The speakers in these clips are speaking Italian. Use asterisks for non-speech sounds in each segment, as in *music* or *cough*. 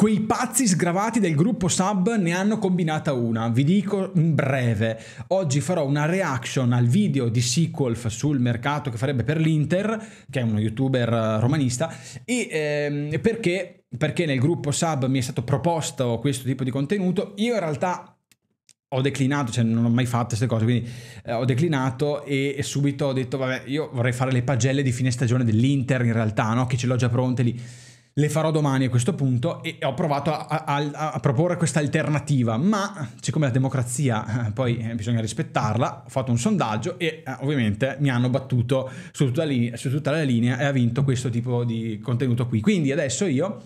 Quei pazzi sgravati del gruppo sub ne hanno combinata una, vi dico in breve. Oggi farò una reaction al video di Sequolf sul mercato che farebbe per l'Inter, che è uno youtuber eh, romanista, e ehm, perché, perché nel gruppo sub mi è stato proposto questo tipo di contenuto. Io in realtà ho declinato, cioè non ho mai fatto queste cose, quindi eh, ho declinato e, e, subito ho detto, vabbè, io vorrei fare le pagelle di fine stagione dell'Inter in realtà, no? che ce l'ho già pronte lì le farò domani a questo punto e ho provato a, a, a proporre questa alternativa, ma siccome la democrazia eh, poi eh, bisogna rispettarla, ho fatto un sondaggio e eh, ovviamente mi hanno battuto su tutta, linea, su tutta la linea e ha vinto questo tipo di contenuto qui. Quindi adesso io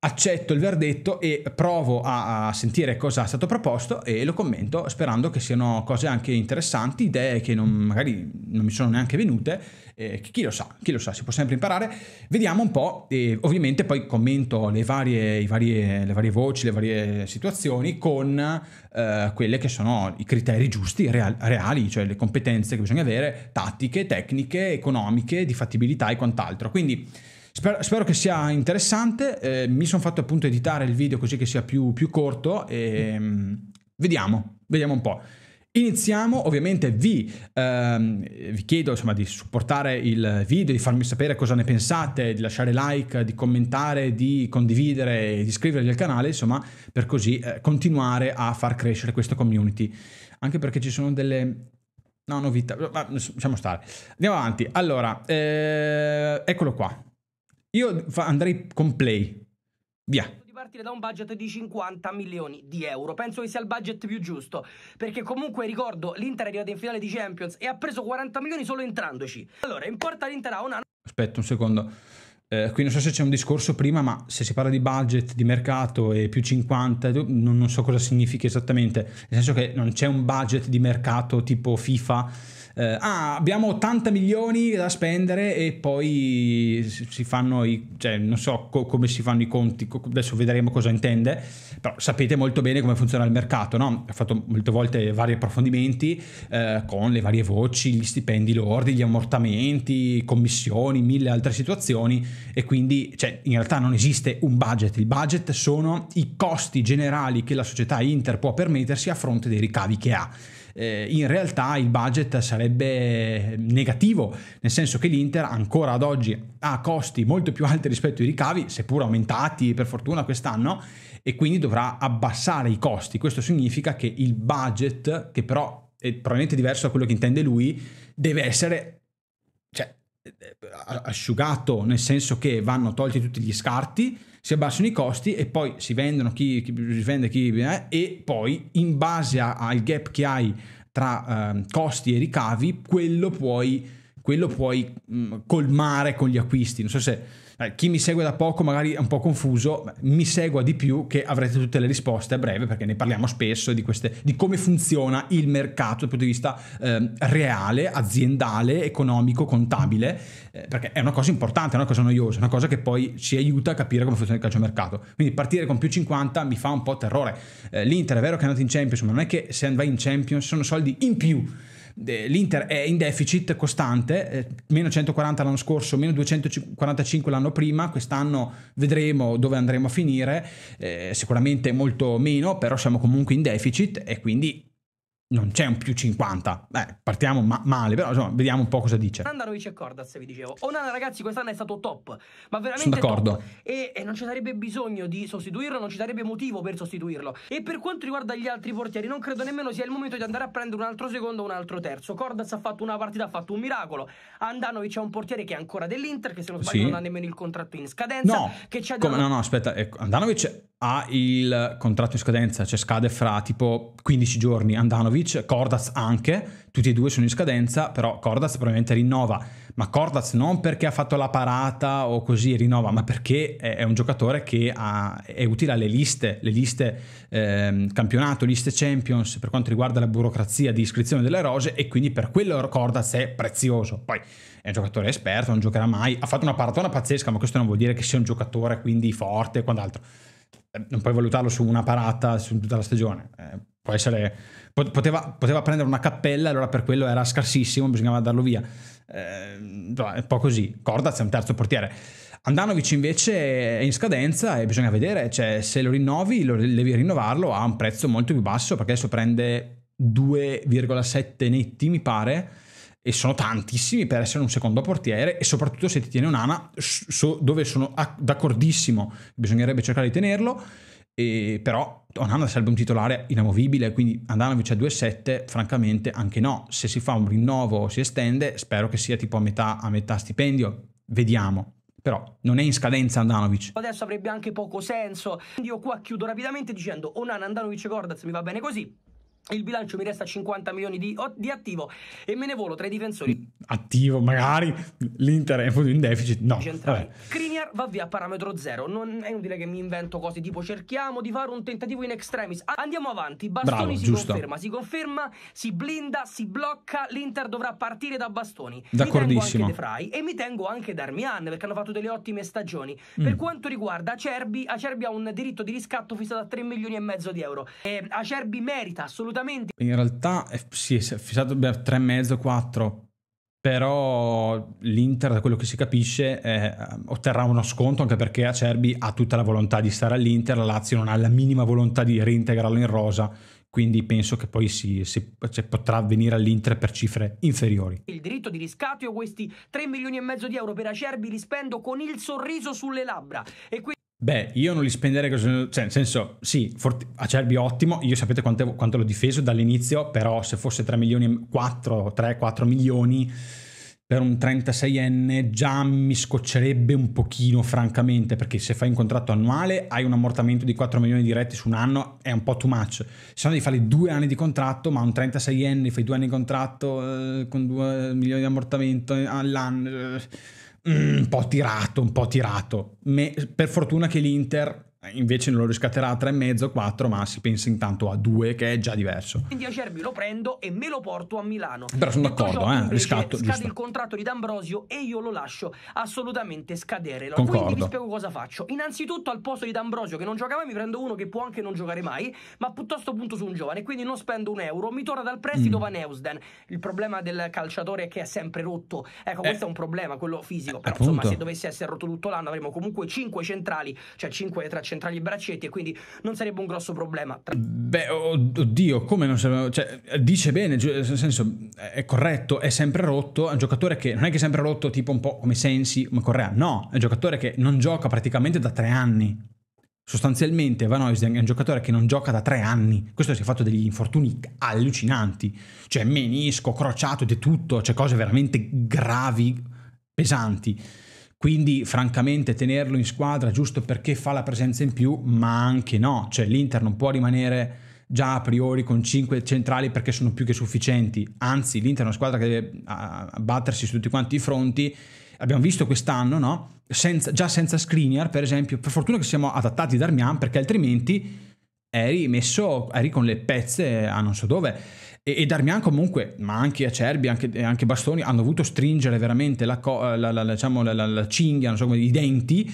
accetto il verdetto e provo a, sentire cosa è stato proposto e lo commento sperando che siano cose anche interessanti, idee che non, magari non mi sono neanche venute eh, chi lo sa, chi lo sa, si può sempre imparare. Vediamo un po', e ovviamente poi commento le varie, varie, le varie voci, le varie situazioni con eh, quelle che sono i criteri giusti, real, reali, cioè le competenze che bisogna avere, tattiche, tecniche, economiche, di fattibilità e quant'altro. Quindi... Spero, spero, che sia interessante. Eh, mi sono fatto appunto editare il video così che sia più, più corto. E, mm. vediamo, vediamo un po'. Iniziamo, ovviamente vi, ehm, vi chiedo insomma, di supportare il video, di farmi sapere cosa ne pensate, di lasciare like, di commentare, di condividere, di iscrivervi al canale, insomma, per così eh, continuare a far crescere questa community. Anche perché ci sono delle... No, novità, ma lasciamo stare. Andiamo avanti. Allora, eh, eccolo qua. Io andrei con play. Via partire da un budget di 50 milioni di euro. Penso che sia il budget più giusto, perché comunque ricordo l'Inter è arrivata in finale di Champions e ha preso 40 milioni solo entrandoci. Allora, in porta l'Inter ha un anno... Aspetta un secondo. Eh, qui non so se c'è un discorso prima, ma se si parla di budget, di mercato e più 50, non, non so cosa significhi esattamente. Nel senso che non c'è un budget di mercato tipo FIFA eh, ah, abbiamo 80 milioni da spendere e poi si fanno i, cioè non so co- come si fanno i conti, co- adesso vedremo cosa intende, però sapete molto bene come funziona il mercato, no? Ho fatto molte volte vari approfondimenti eh, con le varie voci, gli stipendi lordi, gli ammortamenti, commissioni, mille altre situazioni e quindi cioè, in realtà non esiste un budget, il budget sono i costi generali che la società Inter può permettersi a fronte dei ricavi che ha eh, in realtà il budget sarebbe negativo, nel senso che l'Inter ancora ad oggi ha costi molto più alti rispetto ai ricavi, seppur aumentati per fortuna quest'anno, e quindi dovrà abbassare i costi. Questo significa che il budget, che però è probabilmente diverso da quello che intende lui, deve essere cioè, eh, asciugato, nel senso che vanno tolti tutti gli scarti si abbassano i costi e poi si vendono chi, chi vende chi eh, e poi in base a, al gap che hai tra eh, costi e ricavi quello puoi, quello puoi mh, colmare con gli acquisti non so se eh, chi mi segue da poco magari è un po' confuso, mi segua di più che avrete tutte le risposte a breve perché ne parliamo spesso di, queste, di come funziona il mercato dal punto di vista eh, reale, aziendale, economico, contabile, eh, perché è una cosa importante, è una cosa noiosa, è una cosa che poi ci aiuta a capire come funziona il calcio mercato. Quindi partire con più 50 mi fa un po' terrore. Eh, L'Inter è vero che è andato in Champions, ma non è che se vai in Champions sono soldi in più l'Inter è in deficit costante, eh, meno 140 l'anno scorso, meno 245 l'anno prima, quest'anno vedremo dove andremo a finire, eh, sicuramente molto meno, però siamo comunque in deficit e quindi non c'è un più 50. Beh, partiamo ma male, però insomma, vediamo un po' cosa dice. Onana non ci accorda, vi dicevo. Onana, ragazzi, quest'anno è stato top, ma veramente Sono d'accordo. E, e, non ci sarebbe bisogno di sostituirlo, non ci sarebbe motivo per sostituirlo. E per quanto riguarda gli altri portieri, non credo nemmeno sia il momento di andare a prendere un altro secondo o un altro terzo. Cordaz ha fatto una partita, ha fatto un miracolo. Andanovic è un portiere che è ancora dell'Inter, che se non sbaglio sì. non ha nemmeno il contratto in scadenza. No, che c'è Come, no, no, aspetta, ecco, Andanovic ha il contratto in scadenza, cioè scade fra tipo 15 giorni. Andanovic Vlaovic, Cordas anche, tutti e due sono in scadenza, però Cordas probabilmente rinnova, ma Cordas non perché ha fatto la parata o così rinnova, ma perché è un giocatore che ha, è utile alle liste, le liste eh, campionato, liste champions per quanto riguarda la burocrazia di iscrizione delle rose e quindi per quello Cordas è prezioso. Poi è un giocatore esperto, non giocherà mai, ha fatto una paratona pazzesca, ma questo non vuol dire che sia un giocatore quindi forte e quant'altro ehm, non puoi valutarlo su una parata su tutta la stagione. Eh, può essere poteva, poteva, prendere una cappella allora per quello era scarsissimo bisognava darlo via eh, un po' così Cordaz è un terzo portiere Andanovic invece è in scadenza e bisogna vedere cioè, se lo rinnovi lo devi rinnovarlo a un prezzo molto più basso perché adesso prende 2,7 netti mi pare e sono tantissimi per essere un secondo portiere e soprattutto se ti tiene un'ana so, dove sono d'accordissimo bisognerebbe cercare di tenerlo e però Onana sarebbe un titolare inamovibile, quindi Andanovic a 2-7, francamente anche no. Se si fa un rinnovo si estende, spero che sia tipo a metà, a metà stipendio, vediamo però non è in scadenza Andanovic. Adesso avrebbe anche poco senso. Quindi io qua chiudo rapidamente dicendo Onana, oh, Andanovic e Gordaz mi va bene così il bilancio mi resta 50 milioni di, di, attivo e me ne volo tra i difensori. Mm, attivo, magari l'Inter è in deficit. No, Criniar va via a parametro zero. Non è inutile che mi invento cose tipo cerchiamo di fare un tentativo in extremis. Andiamo avanti. Bastoni Bravo, si giusto. conferma, si conferma, si blinda, si blocca. L'Inter dovrà partire da Bastoni. D'accordissimo. Mi tengo anche De Frey e mi tengo anche Darmian perché hanno fatto delle ottime stagioni. Mm. Per quanto riguarda Acerbi, Acerbi ha un diritto di riscatto fissato a 3 milioni e mezzo di euro. E Acerbi merita assolutamente assolutamente. In realtà sì, si è fissato per 3,5-4, però l'Inter, da quello che si capisce, eh, otterrà uno sconto anche perché Acerbi ha tutta la volontà di stare all'Inter, la Lazio non ha la minima volontà di reintegrarlo in rosa, quindi penso che poi si, si cioè, potrà venire all'Inter per cifre inferiori. Il diritto di riscatto, io questi 3 milioni e mezzo di euro per Acerbi li spendo con il sorriso sulle labbra e quindi... Beh, io non li spenderei così. Cioè, nel senso, sì, Forti... Acerbi ottimo. Io sapete quanto, quanto l'ho difeso dall'inizio, però se fosse 3 milioni, 4, 3, 4 milioni per un 36enne già mi scoccerebbe un pochino, francamente, perché se fai un contratto annuale hai un ammortamento di 4 milioni di diretti su un anno, è un po' too much. Se no devi fare due anni di contratto, ma un 36enne fai due anni di contratto eh, con 2 milioni di ammortamento all'anno. Eh Mm, un po' tirato, un po' tirato. Me, per fortuna che l'Inter eh, invece non lo riscatterà a 3,5, 4, ma si pensa intanto a 2, che è già diverso. Quindi Acerbi lo prendo e me lo porto a Milano. Però sono d'accordo, eh, riscatto. Scade giusto. il contratto di D'Ambrosio e io lo lascio assolutamente scadere. Concordo. Quindi vi spiego cosa faccio. Innanzitutto al posto di D'Ambrosio che non gioca mai mi prendo uno che può anche non giocare mai, ma piuttosto punto su un giovane, quindi non spendo un euro, mi torna dal prestito mm. Van Eusden. Il problema del calciatore è che è sempre rotto. Ecco, eh, questo è un problema, quello fisico, eh, però appunto. insomma se dovesse essere rotto tutto l'anno avremmo comunque 5 centrali, cioè 5 tra conosce tra i braccetti e quindi non sarebbe un grosso problema. Tra... Beh, oddio, come non sarebbe... Cioè, dice bene, nel senso, è corretto, è sempre rotto, è un giocatore che non è che è sempre rotto tipo un po' come Sensi, come Correa, no, è un giocatore che non gioca praticamente da tre anni. Sostanzialmente Van Oisden è un giocatore che non gioca da tre anni, questo si è fatto degli infortuni allucinanti, cioè menisco, crociato, di tutto, cioè cose veramente gravi, pesanti quindi francamente tenerlo in squadra giusto perché fa la presenza in più, ma anche no, cioè l'Inter non può rimanere già a priori con 5 centrali perché sono più che sufficienti, anzi l'Inter è una squadra che deve battersi su tutti quanti i fronti, abbiamo visto quest'anno, no? senza, già senza Screener per esempio, per fortuna che siamo adattati da Armian perché altrimenti eri messo, eri con le pezze a non so dove. E, e Darmian comunque, ma anche Acerbi anche, anche Bastoni, hanno dovuto stringere veramente la, co- eh, la, la, diciamo, la cinghia, non so come, i denti,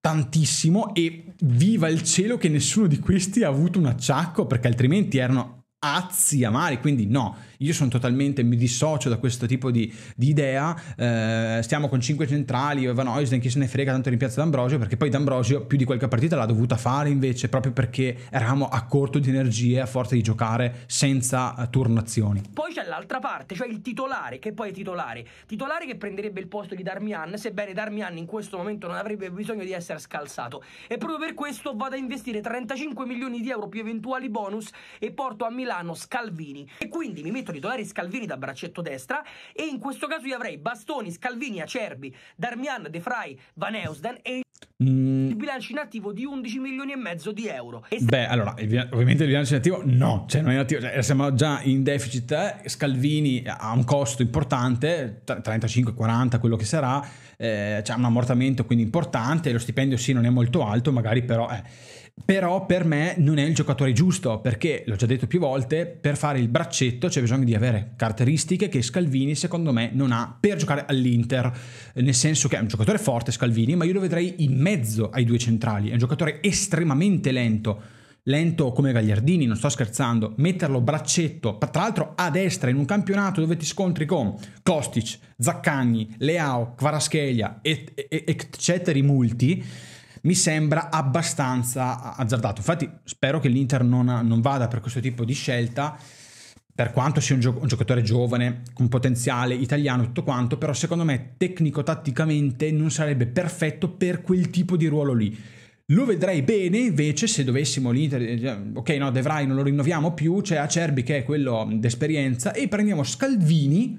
tantissimo e viva il cielo che nessuno di questi ha avuto un acciacco perché altrimenti erano azzi amari, quindi no. Io sono totalmente, mi dissocio da questo tipo di, di idea. Eh, stiamo con 5 centrali, Evan Oisden, chi se ne frega tanto rimpiazza D'Ambrosio, perché poi D'Ambrosio più di qualche partita l'ha dovuta fare invece, proprio perché eravamo a corto di energie a forza di giocare senza eh, turnazioni. Poi c'è l'altra parte, cioè il titolare, che poi è titolare. Titolare che prenderebbe il posto di Darmian, sebbene Darmian in questo momento non avrebbe bisogno di essere scalzato. E proprio per questo vado a investire 35 milioni di euro più eventuali bonus e porto a Milano Scalvini. E quindi mi metto di Scalvini da braccetto destra e in questo caso io avrei Bastoni, Scalvini, Acerbi, Darmian, De Frey, Van Eusden e mm. il bilancio in attivo di 11 milioni e mezzo di euro. E Beh, allora, ovviamente il bilancio in attivo no, cioè non è attivo, cioè, eh, siamo già in deficit, eh, Scalvini ha un costo importante, 35-40, quello che sarà, eh, c'è un ammortamento quindi importante, lo stipendio sì non è molto alto, magari però... Eh, però per me non è il giocatore giusto perché, l'ho già detto più volte, per fare il braccetto c'è bisogno di avere caratteristiche che Scalvini secondo me non ha per giocare all'Inter, nel senso che è un giocatore forte Scalvini, ma io lo vedrei in mezzo ai due centrali, è un giocatore estremamente lento, lento come Gagliardini, non sto scherzando, metterlo braccetto, tra l'altro a destra in un campionato dove ti scontri con Kostic, Zaccagni, Leao, Kvarascheglia, eccetera, et, et, et multi mi sembra abbastanza azzardato. Infatti spero che l'Inter non, non vada per questo tipo di scelta, per quanto sia un, gio- un giocatore giovane, con potenziale italiano, tutto quanto, però secondo me tecnico-tatticamente non sarebbe perfetto per quel tipo di ruolo lì. Lo vedrei bene invece se dovessimo l'Inter, eh, ok no, De Vrij non lo rinnoviamo più, c'è cioè Acerbi che è quello d'esperienza e prendiamo Scalvini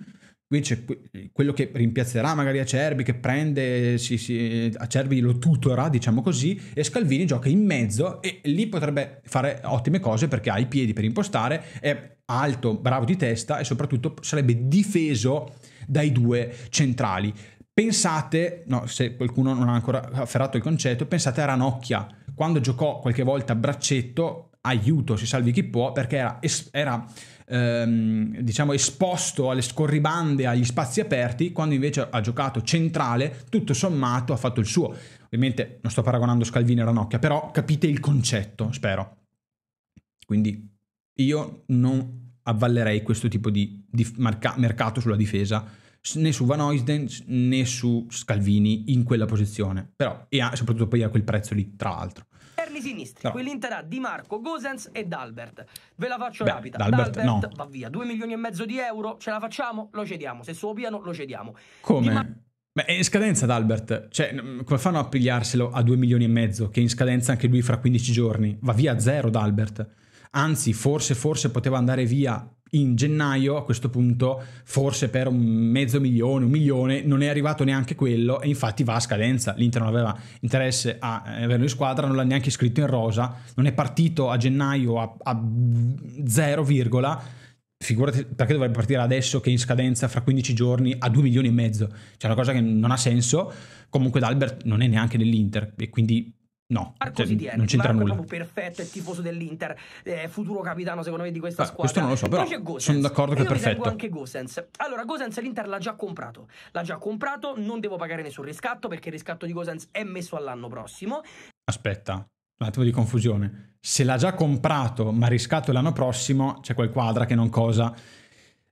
quindi c'è quello che rimpiazzerà magari Acerbi, che prende, si, si, Acerbi lo tutora, diciamo così, e Scalvini gioca in mezzo e lì potrebbe fare ottime cose perché ha i piedi per impostare, è alto, bravo di testa e soprattutto sarebbe difeso dai due centrali. Pensate, no, se qualcuno non ha ancora afferrato il concetto, pensate a Ranocchia, quando giocò qualche volta a braccetto, aiuto, si salvi chi può, perché era, era ehm, diciamo esposto alle scorribande, agli spazi aperti, quando invece ha giocato centrale, tutto sommato ha fatto il suo. Ovviamente non sto paragonando Scalvini e Ranocchia, però capite il concetto, spero. Quindi io non avvallerei questo tipo di, di marca, mercato sulla difesa né su Van Oisden né su Scalvini in quella posizione, però e soprattutto poi a quel prezzo lì, tra l'altro esterni sinistri. No. Qui l'Inter Di Marco, Gosens e D'Albert. Ve la faccio Beh, rapida. D'Albert, D'Albert no. va via. 2 milioni e mezzo di euro. Ce la facciamo? Lo cediamo. Se suo piano, lo cediamo. Come? Mar- Beh, è in scadenza D'Albert. Cioè, come fanno a pigliarselo a 2 milioni e mezzo? Che è in scadenza anche lui fra 15 giorni. Va via a zero D'Albert. Anzi, forse, forse poteva andare via in gennaio a questo punto forse per un mezzo milione, un milione, non è arrivato neanche quello e infatti va a scadenza. L'Inter non aveva interesse a eh, averlo in squadra, non l'ha neanche iscritto in rosa, non è partito a gennaio a, a 0, figurati perché dovrebbe partire adesso che in scadenza fra 15 giorni a 2 milioni e mezzo. Cioè una cosa che non ha senso. Comunque D'Albert non è neanche dell'Inter e quindi No, Arcosidieri, cioè, non c'entra Marco nulla. proprio perfetto, è tifoso dell'Inter, è futuro capitano secondo me di questa ah, squadra. Questo non lo so, però Go sono d'accordo che è perfetto. anche Gosens. Allora, Gosens l'Inter l'ha già comprato, l'ha già comprato, non devo pagare nessun riscatto perché il riscatto di Gosens è messo all'anno prossimo. Aspetta, un attimo di confusione. Se l'ha già comprato ma riscatto l'anno prossimo, c'è quel quadra che non cosa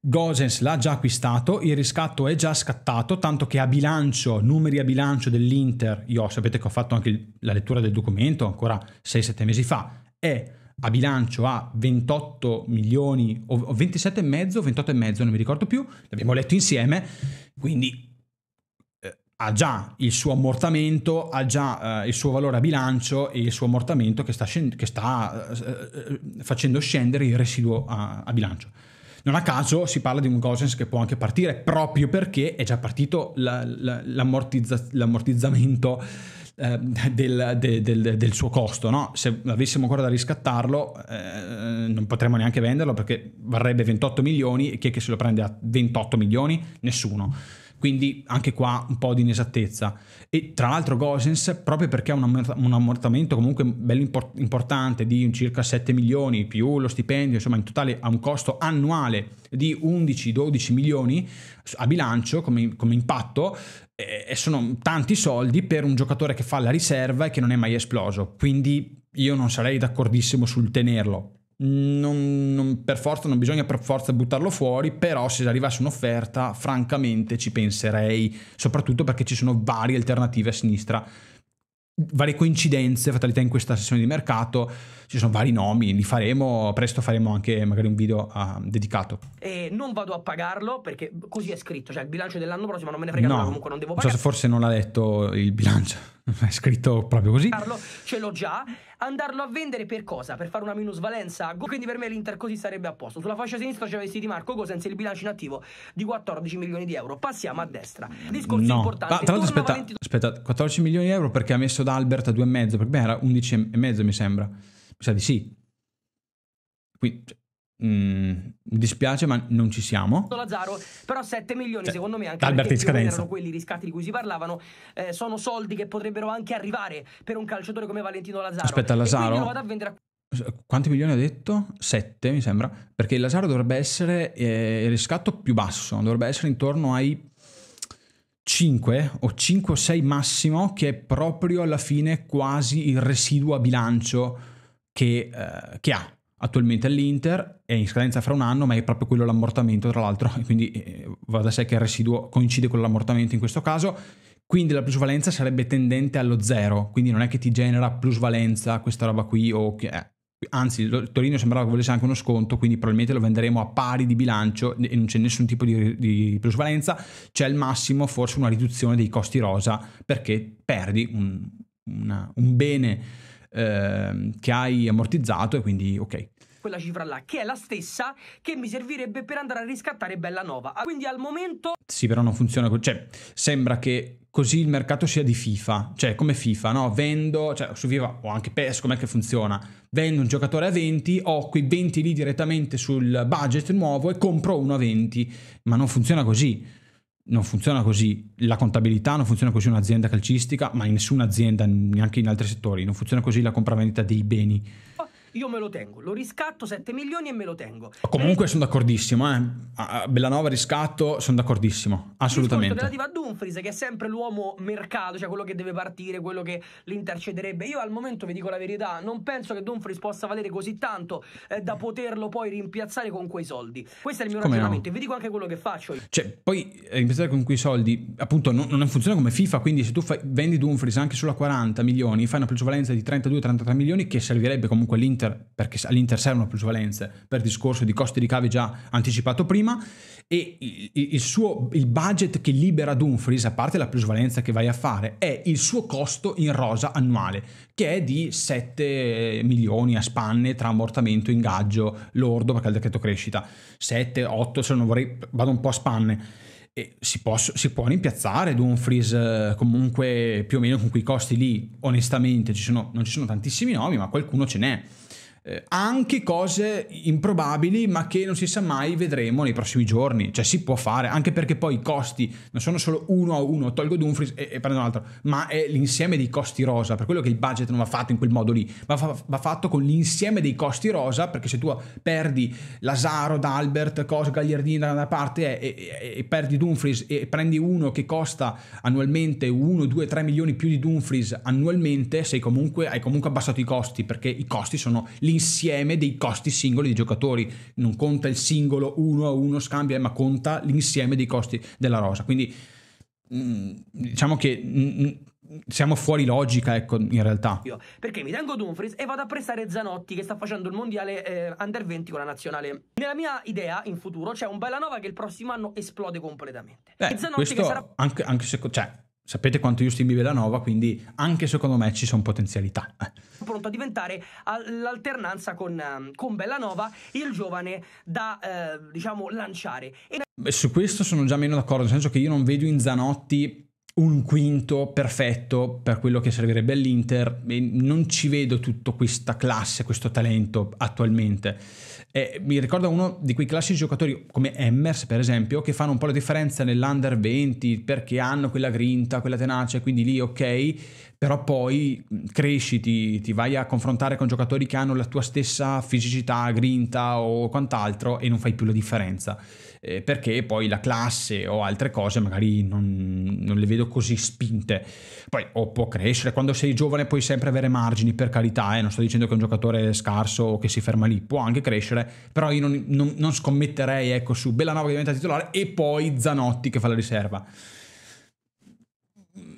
Gosens l'ha già acquistato, il riscatto è già scattato, tanto che a bilancio, numeri a bilancio dell'Inter, io sapete che ho fatto anche la lettura del documento ancora 6-7 mesi fa, è a bilancio a 28 milioni o 27,5, 28,5, non mi ricordo più, l'abbiamo letto insieme, quindi eh, ha già il suo ammortamento, ha già eh, il suo valore a bilancio e il suo ammortamento che sta, scend- che sta eh, eh, facendo scendere il residuo a, a bilancio. Non a caso si parla di un Gosens che può anche partire proprio perché è già partito la, la, l'ammortizza, l'ammortizzamento eh, del, de, del, del, suo costo. No? Se avessimo ancora da riscattarlo eh, non potremmo neanche venderlo perché varrebbe 28 milioni e chi è che se lo prende a 28 milioni? Nessuno. Quindi anche qua un po' di inesattezza. E tra l'altro Gosens, proprio perché ha un ammortamento comunque bello importante di circa 7 milioni più lo stipendio, insomma in totale ha un costo annuale di 11-12 milioni a bilancio come, come impatto, e sono tanti soldi per un giocatore che fa la riserva e che non è mai esploso. Quindi io non sarei d'accordissimo sul tenerlo non, non, per forza non bisogna per forza buttarlo fuori, però se arrivasse un'offerta, francamente ci penserei, soprattutto perché ci sono varie alternative a sinistra, varie coincidenze, fatalità in questa sessione di mercato ci sono vari nomi, li faremo, presto faremo anche magari un video uh, dedicato. E non vado a pagarlo perché così è scritto, cioè il bilancio dell'anno prossimo non me ne frega no, nulla, comunque non devo pagare. forse non l'ha detto il bilancio, *laughs* è scritto proprio così. Ce l'ho già, andarlo a vendere per cosa? Per fare una minusvalenza a Go, quindi per me l'Inter così sarebbe a posto. Sulla fascia sinistra c'è avessi Di Marco Go senza il bilancio inattivo di 14 milioni di euro. Passiamo a destra. Discorso no. importante. Ma, tra l'altro aspetta, 20... aspetta, 14 milioni di euro perché ha messo da Albert a 2,5, perché beh, era 11,5 mi sembra sa cioè, di sì. Qui cioè, Mm, mi dispiace, ma non ci siamo. Lazzaro, però 7 milioni, cioè, secondo me, anche Albert in scadenza. erano quelli riscatti di cui si parlavano, eh, sono soldi che potrebbero anche arrivare per un calciatore come Valentino Lazzaro. Aspetta, Lazzaro. Lo vado a vendere a... Quanti milioni ha detto? 7, mi sembra. Perché il Lazzaro dovrebbe essere eh, il riscatto più basso, dovrebbe essere intorno ai 5 o 5 o 6 massimo, che è proprio alla fine quasi il residuo a bilancio che, eh, che ha attualmente all'Inter, è in scadenza fra un anno, ma è proprio quello l'ammortamento, tra l'altro, *laughs* quindi eh, va da sé che il residuo coincide con l'ammortamento in questo caso. Quindi la plusvalenza sarebbe tendente allo zero, quindi non è che ti genera plusvalenza questa roba qui o che... Eh, anzi, Torino sembrava che volesse anche uno sconto, quindi probabilmente lo venderemo a pari di bilancio e non c'è nessun tipo di, di plusvalenza, c'è al massimo forse una riduzione dei costi rosa perché perdi un, una, un bene Ehm, che hai ammortizzato e quindi ok quella cifra là, che è la stessa che mi servirebbe per andare a riscattare Bella Nova. Quindi al momento... Sì, però non funziona così. Cioè, sembra che così il mercato sia di FIFA. Cioè, come FIFA, no? Vendo, cioè, su FIFA o anche PES, com'è che funziona? Vendo un giocatore a 20, ho quei 20 lì direttamente sul budget nuovo e compro uno a 20. Ma non funziona così non funziona così, la contabilità non funziona così un'azienda calcistica, ma in nessuna azienda, neanche in altri settori, non funziona così la compravendita dei beni io me lo tengo, lo riscatto 7 milioni e me lo tengo. Comunque eh, sono d'accordissimo, eh. A Bellanova riscatto, sono d'accordissimo, assolutamente. Relativo a Dumfries, che è sempre l'uomo mercato, cioè quello che deve partire, quello che l'intercederebbe. Io al momento vi dico la verità, non penso che Dumfries possa valere così tanto eh, da poterlo poi rimpiazzare con quei soldi. Questo è il mio come ragionamento no? e vi dico anche quello che faccio. Io. Cioè, poi eh, rimpiazzare con quei soldi, appunto, non, non, funziona come FIFA, quindi se tu fai, vendi Dumfries anche solo a 40 milioni, fai una plusvalenza di 32-33 milioni che servirebbe comunque all'Inter all'Inter, perché all'Inter servono plusvalenze per discorso di costi ricavi già anticipato prima, e il, suo, il budget che libera Dumfries, a parte la plusvalenza che vai a fare, è il suo costo in rosa annuale, che è di 7 milioni a spanne tra ammortamento e ingaggio lordo, perché è il decreto crescita, 7, 8 se non vorrei, vado un po' a spanne e si, posso, si può rimpiazzare Dumfries eh, comunque più o meno con quei costi lì onestamente ci sono, non ci sono tantissimi nomi ma qualcuno ce n'è eh, anche cose improbabili ma che non si sa mai vedremo nei prossimi giorni, cioè si può fare, anche perché poi i costi non sono solo uno a uno, tolgo Dumfries e, e prendo un altro, ma è l'insieme dei costi rosa, per quello che il budget non va fatto in quel modo lì, va, fa- va fatto con l'insieme dei costi rosa, perché se tu perdi Lazaro, D'Albert, Cosa, Gagliardini da una parte eh, e, e, e perdi Dumfries e prendi uno che costa annualmente 1, 2, 3 milioni più di Dumfries annualmente, sei comunque, hai comunque abbassato i costi, perché i costi sono lì l'insieme dei costi singoli dei giocatori. Non conta il singolo uno a uno scambio, eh, ma conta l'insieme dei costi della rosa. Quindi mm, diciamo che mm, mm, siamo fuori logica, ecco, in realtà. Perché mi tengo Dumfries e vado a prestare Zanotti che sta facendo il mondiale eh, under 20 con la nazionale. Nella mia idea, in futuro, c'è un Bellanova che il prossimo anno esplode completamente. Beh, e Zanotti questo, che sarà... Anche, anche se... Cioè, Sapete quanto io stimi Villanova, quindi anche secondo me ci sono potenzialità. Eh. Pronto a diventare l'alternanza con, ehm, con Bellanova, il giovane da eh, diciamo lanciare. E... Su questo sono già meno d'accordo, nel senso che io non vedo in Zanotti un quinto perfetto per quello che servirebbe all'Inter. Non ci vedo tutta questa classe, questo talento attualmente. E mi ricorda uno di quei classici giocatori come Emmers, per esempio, che fanno un po' la differenza nell'under 20 perché hanno quella grinta, quella tenacia, quindi lì ok, però poi cresci, ti, ti vai a confrontare con giocatori che hanno la tua stessa fisicità, grinta o quant'altro e non fai più la differenza eh, perché poi la classe o altre cose magari non, non le vedo così spinte. Poi o può crescere, quando sei giovane puoi sempre avere margini, per carità, eh, non sto dicendo che è un giocatore scarso o che si ferma lì, può anche crescere, però io non, non, non scommetterei ecco, su Bellanova che diventa titolare e poi Zanotti che fa la riserva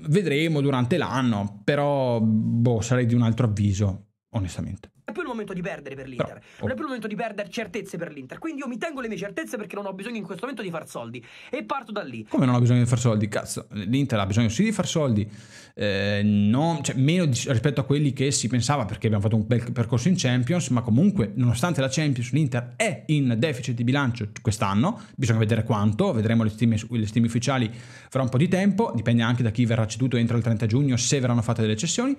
vedremo durante l'anno, però boh, sarei di un altro avviso, onestamente è più il momento di perdere per l'Inter. No. Non è più il momento di perdere certezze per l'Inter. Quindi io mi tengo le mie certezze perché non ho bisogno in questo momento di far soldi. E parto da lì. Come non ho bisogno di far soldi? Cazzo, l'Inter ha bisogno sì di far soldi, eh, non, cioè, meno di, rispetto a quelli che si pensava perché abbiamo fatto un bel percorso in Champions. Ma comunque, nonostante la Champions, l'Inter è in deficit di bilancio quest'anno. Bisogna vedere quanto. Vedremo le stime, le stime ufficiali fra un po' di tempo. Dipende anche da chi verrà ceduto entro il 30 giugno, se verranno fatte delle cessioni.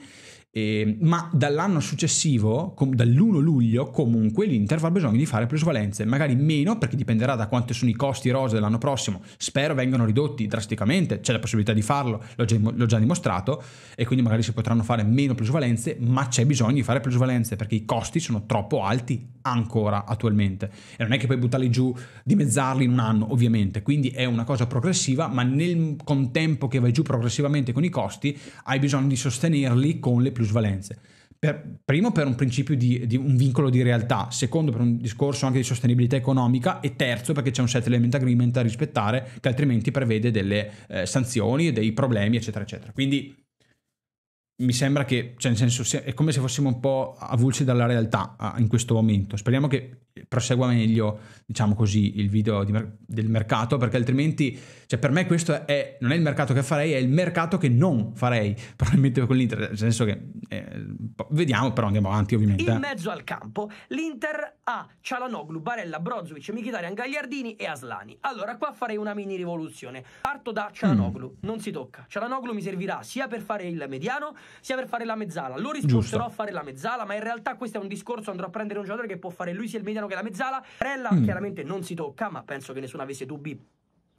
Eh, ma dall'anno successivo, com- dall'1 luglio, comunque l'Inter avrà bisogno di fare plusvalenze, magari meno perché dipenderà da quanti sono i costi rose dell'anno prossimo. Spero vengano ridotti drasticamente, c'è la possibilità di farlo, l'ho già, l'ho già dimostrato, e quindi magari si potranno fare meno plusvalenze, ma c'è bisogno di fare plusvalenze perché i costi sono troppo alti ancora attualmente. E non è che puoi buttarli giù, dimezzarli in un anno, ovviamente, quindi è una cosa progressiva, ma nel contempo che vai giù progressivamente con i costi, hai bisogno di sostenerli con le plusvalenze plusvalenze. Per, primo per un principio di, di, un vincolo di realtà, secondo per un discorso anche di sostenibilità economica e terzo perché c'è un settlement agreement da rispettare che altrimenti prevede delle eh, sanzioni, dei problemi eccetera eccetera. Quindi mi sembra che, cioè nel senso, è come se fossimo un po' avulsi dalla realtà ah, in questo momento. Speriamo che prosegua meglio, diciamo così, il video mer- del mercato, perché altrimenti, cioè per me questo è, non è il mercato che farei, è il mercato che non farei, *laughs* probabilmente con l'Inter, nel senso che eh, vediamo, però andiamo avanti ovviamente. In mezzo al campo l'Inter ha Cialanoglu, Barella, Brozovic, Mkhitaryan, Gagliardini e Aslani. Allora qua farei una mini rivoluzione. Parto da Cialanoglu, mm. non si tocca. Cialanoglu mi servirà sia per fare il mediano, sia per fare la mezzala. Lo risposterò a fare la mezzala, ma in realtà questo è un discorso, andrò a prendere un giocatore che può fare lui sia il mediano meno che la mezzala. Barella mm. chiaramente non si tocca, ma penso che nessuno avesse dubbi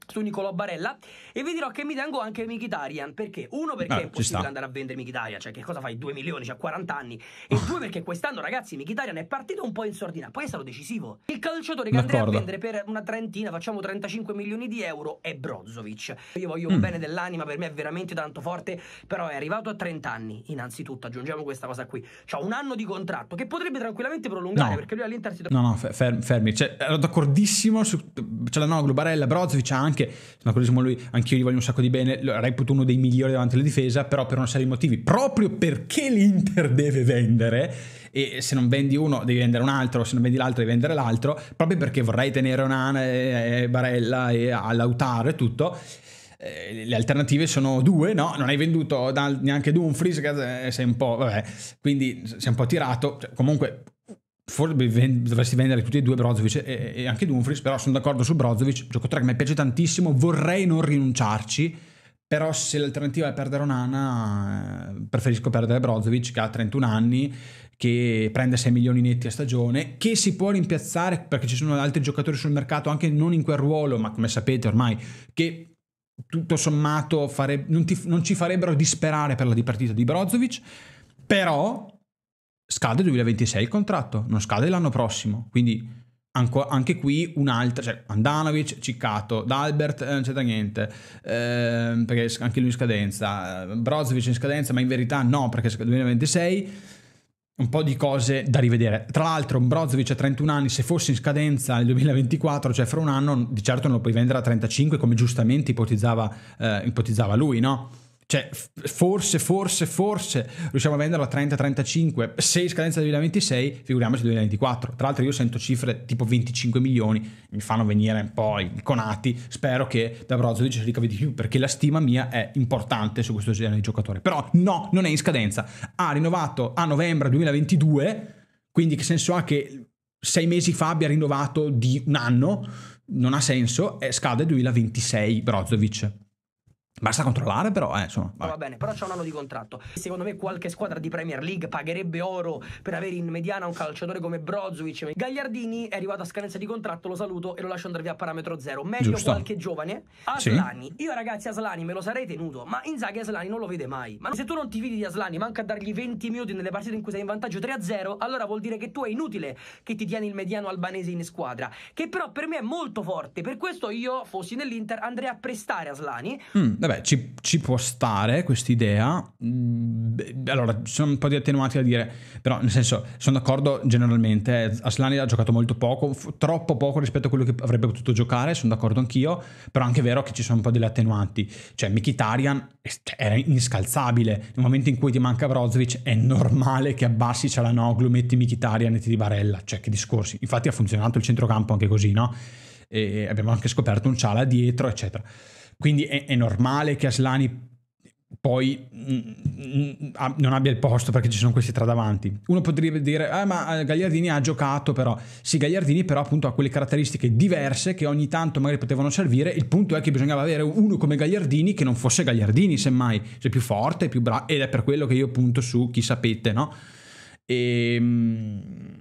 su Nicolò Barella e vi dirò che mi tengo anche Mkhitaryan perché uno perché ah, è possibile andare a vendere Mkhitaryan cioè che cosa fai 2 milioni cioè 40 anni e due perché quest'anno ragazzi Mkhitaryan è partito un po' in sordina poi è stato decisivo il calciatore che andrei a vendere per una trentina facciamo 35 milioni di euro è Brozovic io voglio mm. un bene dell'anima per me è veramente tanto forte però è arrivato a 30 anni innanzitutto aggiungiamo questa cosa qui c'ha cioè, un anno di contratto che potrebbe tranquillamente prolungare no. perché lui all'Inter si trova no no fermi fermi cioè, ero d'accordissimo su cioè, no, Globarella Brozovic ha anche anche se non Nacolesimo lui, anch'io gli voglio un sacco di bene, reputo uno dei migliori davanti alla difesa, però per una serie di motivi, proprio perché l'Inter deve vendere, e se non vendi uno devi vendere un altro, se non vendi l'altro devi vendere l'altro, proprio perché vorrei tenere Onana e, Barella e Lautaro e tutto, eh, le alternative sono due, no? Non hai venduto neanche Dumfries, eh, sei un po', vabbè, quindi sei un po' tirato. Cioè, comunque forse dovresti vendere tutti e due Brozovic e, e anche Dumfries, però sono d'accordo su Brozovic, giocatore che mi piace tantissimo, vorrei non rinunciarci, però se l'alternativa è perdere Onana, eh, preferisco perdere Brozovic che ha 31 anni, che prende 6 milioni netti a stagione, che si può rimpiazzare perché ci sono altri giocatori sul mercato, anche non in quel ruolo, ma come sapete ormai, che tutto sommato fare, non, ti, non ci farebbero disperare per la dipartita di Brozovic, però scade 2026 il contratto, non scade l'anno prossimo. Quindi anche qui un'altra, cioè Andanovic, Ciccato, D'Albert eh, non c'è da niente, eh, perché anche lui in scadenza, eh, Brozovic in scadenza, ma in verità no, perché 2026 un po' di cose da rivedere. Tra l'altro Brozovic a 31 anni, se fosse in scadenza nel 2024, cioè fra un anno, di certo non lo puoi vendere a 35 come giustamente ipotizzava, eh, ipotizzava lui, no? cioè forse, forse, forse riusciamo a venderlo a 30-35, se in scadenza del 2026, figuriamoci il 2024. Tra l'altro io sento cifre tipo 25 milioni, mi fanno venire un po' inconati, spero che da Brozovic si ricavi di più, perché la stima mia è importante su questo genere di giocatore. Però no, non è in scadenza, ha rinnovato a novembre 2022, quindi che senso ha che sei mesi fa abbia rinnovato di un anno? Non ha senso, scade 2026 Brozovic Basta controllare però, eh, insomma. Vabbè. Va bene, però c'è un anno di contratto. Secondo me qualche squadra di Premier League pagherebbe oro per avere in mediana un calciatore come Brozovic. Gagliardini è arrivato a scadenza di contratto, lo saluto e lo lascio andare via a parametro zero. Meglio Giusto. qualche giovane. Aslani. Sì. Io ragazzi Aslani me lo sarei tenuto, ma Inzaghi Aslani non lo vede mai. Ma se tu non ti fidi di Aslani, manca a dargli 20 minuti nelle partite in cui sei in vantaggio 3-0, allora vuol dire che tu è inutile che ti tieni il mediano albanese in squadra. Che però per me è molto forte. Per questo io, fossi nell'Inter, andrei a prestare Aslani. Mm vabbè, ci, ci può stare questa idea. Mm, allora, ci sono un po' di attenuanti da dire, però nel senso, sono d'accordo generalmente. Aslani ha giocato molto poco, f- troppo poco rispetto a quello che avrebbe potuto giocare, sono d'accordo anch'io, però anche è anche vero che ci sono un po' degli attenuanti. Cioè, Mikitarian era inscalzabile, nel momento in cui ti manca Brozovic è normale che abbassi Cialanoglu, metti Mikitarian e ti Barella, cioè che discorsi. Infatti ha funzionato il centrocampo anche così, no? E abbiamo anche scoperto un Ciala dietro, eccetera. Quindi è, è normale che Aslani poi mm, mm, mm, non abbia il posto perché ci sono questi tre davanti. Uno potrebbe dire, ah, eh, ma Gagliardini ha giocato però. Sì, Gagliardini però appunto ha quelle caratteristiche diverse che ogni tanto magari potevano servire. Il punto è che bisognava avere uno come Gagliardini che non fosse Gagliardini, semmai, cioè più forte, più bravo. Ed è per quello che io punto su chi sapete, no? Ehm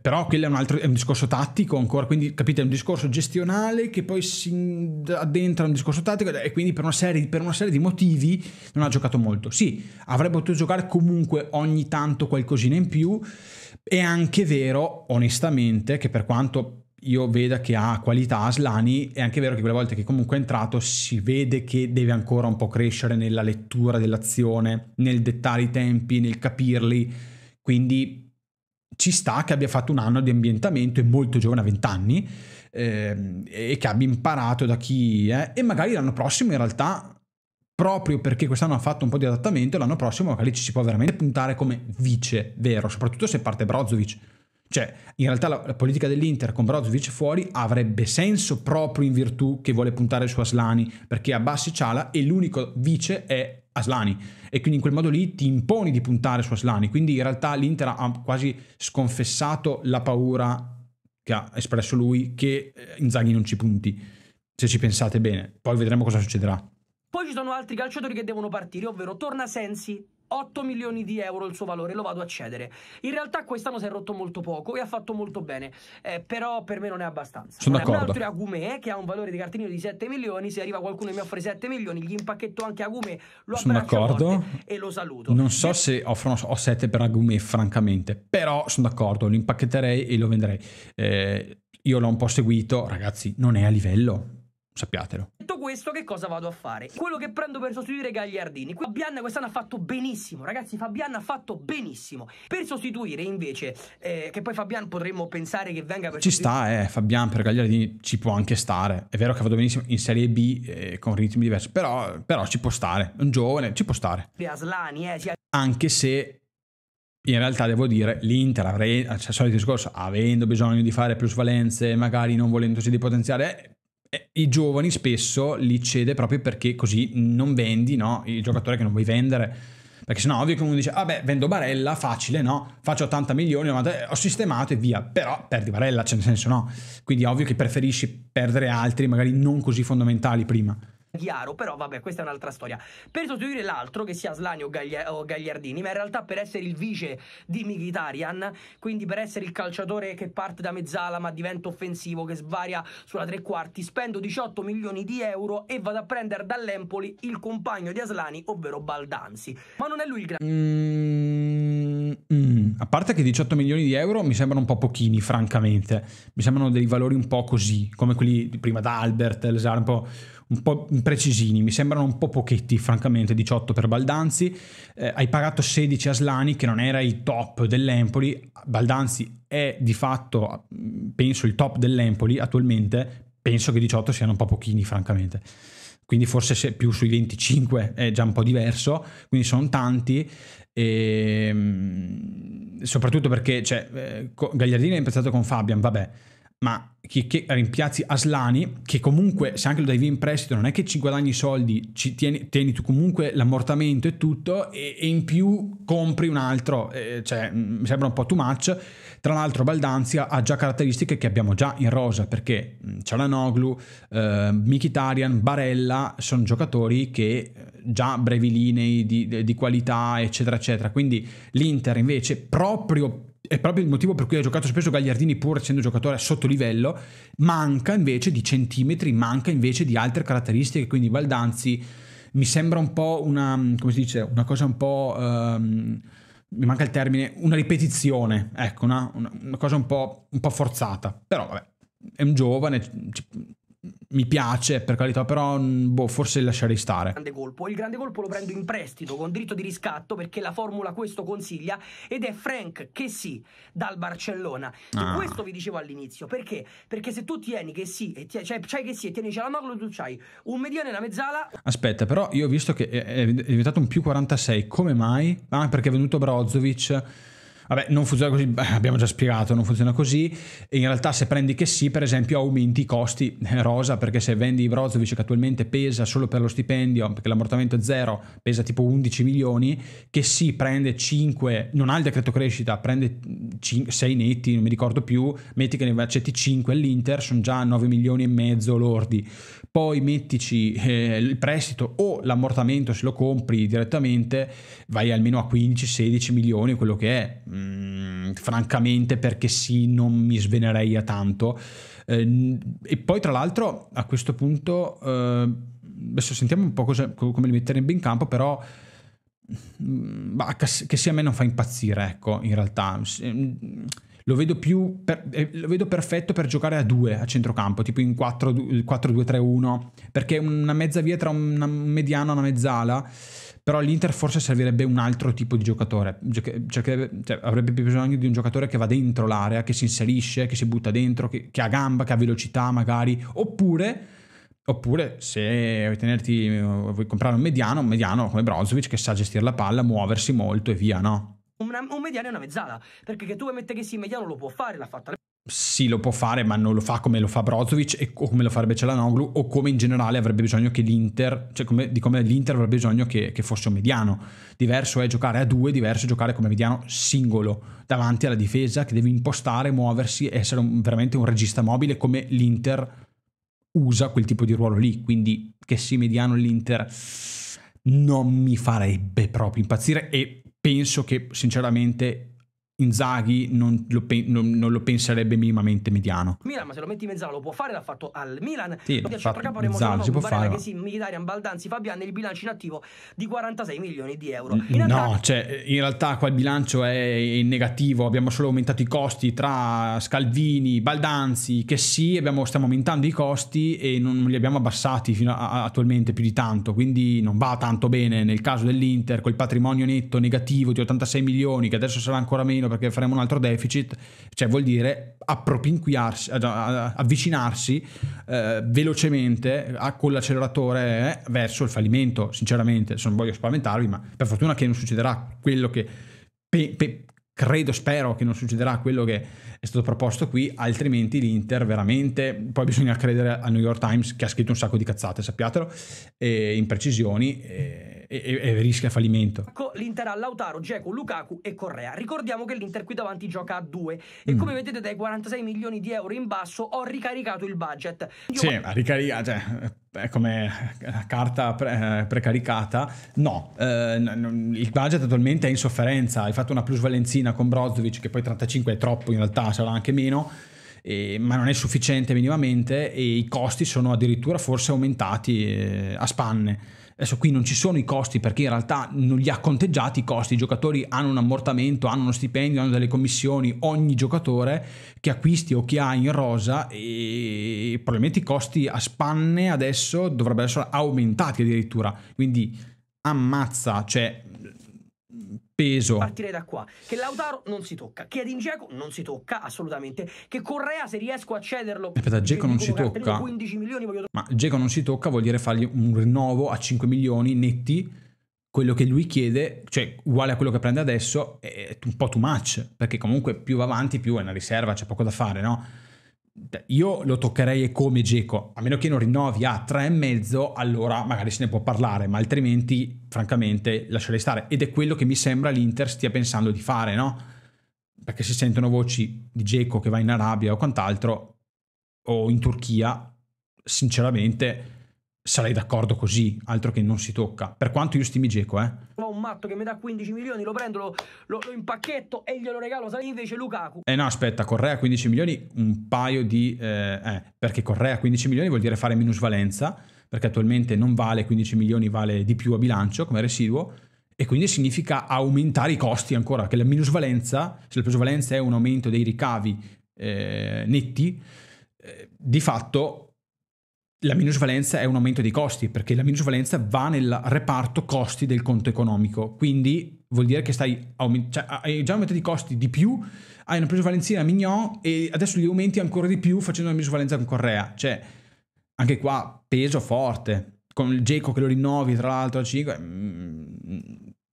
però quello è un, altro, è un discorso tattico ancora, quindi capite, è un discorso gestionale che poi si addentra in un discorso tattico e quindi per una, serie, per una serie di motivi non ha giocato molto. Sì, avrebbe potuto giocare comunque ogni tanto qualcosina in più, è anche vero, onestamente, che per quanto io veda che ha qualità Aslani, è anche vero che quelle volte che comunque è entrato si vede che deve ancora un po' crescere nella lettura dell'azione, nel dettare i tempi, nel capirli, quindi ci sta che abbia fatto un anno di ambientamento, è molto giovane, a 20 anni, ehm, e che abbia imparato da chi è, e magari l'anno prossimo in realtà proprio perché quest'anno ha fatto un po' di adattamento, l'anno prossimo magari ci si può veramente puntare come vice vero, soprattutto se parte Brozovic. Cioè, in realtà la, la politica dell'Inter con Brozovic fuori avrebbe senso proprio in virtù che vuole puntare su Aslani, perché abbassi Ciala e l'unico vice è Aslani e quindi in quel modo lì ti imponi di puntare su Aslani. Quindi in realtà l'Inter ha quasi sconfessato la paura che ha espresso lui che eh, Inzaghi non ci punti, se ci pensate bene. Poi vedremo cosa succederà. Poi ci sono altri calciatori che devono partire, ovvero torna Sensi, 8 milioni di euro il suo valore, lo vado a cedere. In realtà quest'anno si è rotto molto poco e ha fatto molto bene, eh, però per me non è abbastanza. Sono d'accordo. Un altro è Agumè che ha un valore di cartellino di 7 milioni, se arriva qualcuno e mi offre 7 milioni, gli impacchetto anche Agumè, lo sono d'accordo. e lo saluto. Non so e... se offrono ho 7 per Agumè, francamente, però sono d'accordo, lo impacchetterei e lo venderei. Eh, io l'ho un po' seguito, ragazzi, non è a livello sappiatelo. Detto questo, che cosa vado a fare? Quello che prendo per sostituire Gagliardini. Fabian quest'anno ha fatto benissimo, ragazzi. Fabian ha fatto benissimo. Per sostituire, invece, eh, che poi Fabian potremmo pensare che venga per. Ci sta, eh. Fabian per Gagliardini ci può anche stare. È vero che ha fatto benissimo in Serie B eh, con ritmi diversi, però, però, ci può stare. Un giovane, ci può stare. Aslani, eh, sì. Anche se in realtà devo dire, l'Inter, avre- cioè, solito discorso, avendo bisogno di fare plusvalenze, magari non volendosi di potenziare, eh, eh, i giovani spesso li cede proprio perché così non vendi no? il giocatore che non vuoi vendere. Perché sennò ovvio che uno dice, vabbè, ah vendo Barella, facile, no? Faccio 80 milioni, eh, ho sistemato e via. Però perdi Barella, c'è cioè nel senso no. Quindi ovvio che preferisci perdere altri, magari non così fondamentali prima. Chiaro, però vabbè, questa è un'altra storia. Per sostituire l'altro, che sia Slani o, Gaglia- o, Gagliardini, ma in realtà per essere il vice di Mkhitaryan, quindi per essere il calciatore che parte da mezzala ma diventa offensivo, che svaria sulla tre quarti, spendo 18 milioni di euro e vado a prendere dall'Empoli il compagno di Aslani, ovvero Baldanzi. Ma non è lui il grande... Mm, mm, a parte che 18 milioni di euro mi sembrano un po' pochini, francamente. Mi sembrano dei valori un po' così, come quelli di prima da Albert, un po' un po' precisini, mi sembrano un po' pochetti francamente, 18 per Baldanzi, eh, hai pagato 16 a Slani che non era il top dell'Empoli, Baldanzi è di fatto penso il top dell'Empoli attualmente, penso che 18 siano un po' pochini francamente quindi forse se più sui 25 è già un po' diverso, quindi sono tanti, e, ehm, soprattutto perché cioè, eh, Gagliardini è impezzato con Fabian, vabbè, ma che, che, rimpiazzi Aslani, che comunque se anche lo dai via in prestito non è che ci guadagni soldi, ci tieni, tieni tu comunque l'ammortamento e tutto, e, e in più compri un altro, eh, cioè mm, mi sembra un po' too much. Tra l'altro Baldanzia ha già caratteristiche che abbiamo già in rosa, perché mm, Cialanoglu, eh, Mikitarian, Barella sono giocatori che eh, già brevi linee di, di qualità, eccetera, eccetera. Quindi l'Inter invece proprio è proprio il motivo per cui ha giocato spesso Gagliardini pur essendo giocatore sotto livello, manca invece di centimetri, manca invece di altre caratteristiche, quindi Valdanzi mi sembra un po' una, come si dice, una cosa un po'... Um, mi manca il termine, una ripetizione, ecco, una, una, una cosa un po', un po', forzata, però vabbè, è un giovane, mi piace per carità, però mm, boh, forse lasciare stare. Grande colpo. Il grande colpo lo prendo in prestito con diritto di riscatto perché la formula questo consiglia ed è Frank che sì dal Barcellona. Ah. questo vi dicevo all'inizio perché? Perché se tu tieni che sì e tieni, cioè, c'hai che sì e tieni Cialanoglu tu c'hai un mediano e una mezzala. Aspetta, però io ho visto che è diventato un più 46, come mai? Ah, perché è venuto Brozovic Vabbè, non funziona così, abbiamo già spiegato, non funziona così. In realtà se prendi che sì, per esempio, aumenti i costi eh, rosa, perché se vendi Brozovic che attualmente pesa solo per lo stipendio, perché l'ammortamento è zero, pesa tipo 11 milioni, che sì, prende 5, non ha il decreto crescita, prende 5, 6 netti, non mi ricordo più, metti che ne accetti 5 all'Inter, sono già 9 milioni e mezzo lordi. Poi mettici eh, il prestito o l'ammortamento se lo compri direttamente, vai almeno a 15-16 milioni, quello che è Ehm, francamente perché sì, non mi svenerei a tanto. Eh, e poi tra l'altro a questo punto, eh, adesso sentiamo un po' cosa, come li metterebbe in campo, però bah, mm, che sia a me non fa impazzire, ecco, in realtà. Ehm, lo vedo, più per, eh, lo vedo perfetto per giocare a due a centrocampo, tipo in 4-2-3-1, perché una mezza via tra un mediano e una mezzala però all'Inter forse servirebbe un altro tipo di giocatore, Cercherebbe, cioè, avrebbe più bisogno di un giocatore che va dentro l'area, che si inserisce, che si butta dentro, che, che ha gamba, che ha velocità magari, oppure... Oppure se vuoi, tenerti, vuoi comprare un mediano, un mediano come Brozovic che sa gestire la palla, muoversi molto e via, no? Una, un mediano è una mezzala, perché che tu vuoi mettere che sì, mediano lo può fare, l'ha fatta sì lo può fare ma non lo fa come lo fa Brozovic e, come lo farebbe Celanoglu o come in generale avrebbe bisogno che l'Inter cioè come, di come l'Inter avrebbe bisogno che, che, fosse un mediano diverso è giocare a due diverso è giocare come mediano singolo davanti alla difesa che deve impostare muoversi essere un, veramente un regista mobile come l'Inter usa quel tipo di ruolo lì quindi che sia mediano l'Inter non mi farebbe proprio impazzire e penso che sinceramente Inzaghi non lo, pe- non, non lo, penserebbe minimamente mediano. Milan, ma se lo metti in Mezzala lo può fare, l'ha fatto al Milan. Sì, lo centrocampo avremo Zalo, si può fare. fare. Sì, Militarian, Baldanzi, Fabian, il bilancio inattivo attivo di 46 milioni di euro. In no, attac- cioè, in realtà qua il bilancio è in negativo, abbiamo solo aumentato i costi tra Scalvini, Baldanzi, che sì, abbiamo, stiamo aumentando i costi e non li abbiamo abbassati fino a, attualmente più di tanto, quindi non va tanto bene nel caso dell'Inter quel patrimonio netto negativo di 86 milioni, che adesso sarà ancora meno perché faremo un altro deficit, cioè vuol dire appropinquiarsi, eh, eh, avvicinarsi eh, velocemente a, con l'acceleratore eh, verso il fallimento, sinceramente, non voglio spaventarvi, ma per fortuna che non succederà quello che... Pe, pe, credo, spero che non succederà quello che è stato proposto qui, altrimenti l'Inter veramente, poi bisogna credere al New York Times che ha scritto un sacco di cazzate, sappiatelo, e imprecisioni, e e, e rischia fallimento. L'Inter ha Lautaro, Dzeko, Lukaku e Correa. Ricordiamo che l'Inter qui davanti gioca a due e mm. come vedete dai 46 milioni di euro in basso ho ricaricato il budget. Io... Sì, ma ricarica, cioè, è come carta pre- eh, precaricata. No, eh, il budget attualmente è in sofferenza. Hai fatto una plusvalenzina con Brozovic, che poi 35 è troppo in realtà, sarà anche meno. Eh, ma non è sufficiente minimamente e i costi sono addirittura forse aumentati eh, a spanne. Adesso qui non ci sono i costi perché in realtà non li ha conteggiati i costi, i giocatori hanno un ammortamento, hanno uno stipendio, hanno delle commissioni, ogni giocatore che acquisti o che ha in rosa e probabilmente i costi a spanne adesso dovrebbero essere aumentati addirittura, quindi ammazza, cioè peso. Partire da qua. Che Lautaro non si tocca, che Edin non si tocca assolutamente, che Correa se riesco a cederlo... Aspetta, Dzeko non si tocca. 15 milioni voglio... Ma Dzeko non si tocca vuol dire fargli un rinnovo a 5 milioni netti, quello che lui chiede, cioè uguale a quello che prende adesso, è un po' too much, perché comunque più va avanti più è una riserva, c'è poco da fare, no? io lo toccherei come Geco, a meno che non rinnovi a tre e mezzo, allora magari se ne può parlare, ma altrimenti, francamente, lascerei stare. Ed è quello che mi sembra l'Inter stia pensando di fare, no? Perché si sentono voci di Geco che va in Arabia o quant'altro, o in Turchia, sinceramente sarei d'accordo così, altro che non si tocca. Per quanto io stimi Geco, eh. Ho un matto che mi dà 15 milioni, lo prendo, lo, lo, lo impacchetto e glielo regalo, sai invece Lukaku. Eh no, aspetta, Correa 15 milioni, un paio di... Eh, eh, perché Correa 15 milioni vuol dire fare minusvalenza, perché attualmente non vale 15 milioni, vale di più a bilancio come residuo, e quindi significa aumentare i costi ancora, che la minusvalenza, se la plusvalenza è un aumento dei ricavi eh, netti, eh, di fatto la minusvalenza è un aumento dei costi, perché la minusvalenza va nel reparto costi del conto economico, quindi vuol dire che stai aument- cioè, hai già aumentato i costi di più, hai una a mignon e adesso li aumenti ancora di più facendo una minusvalenza con Correa, cioè anche qua peso forte, con il Geco che lo rinnovi tra l'altro a 5, mm, mm,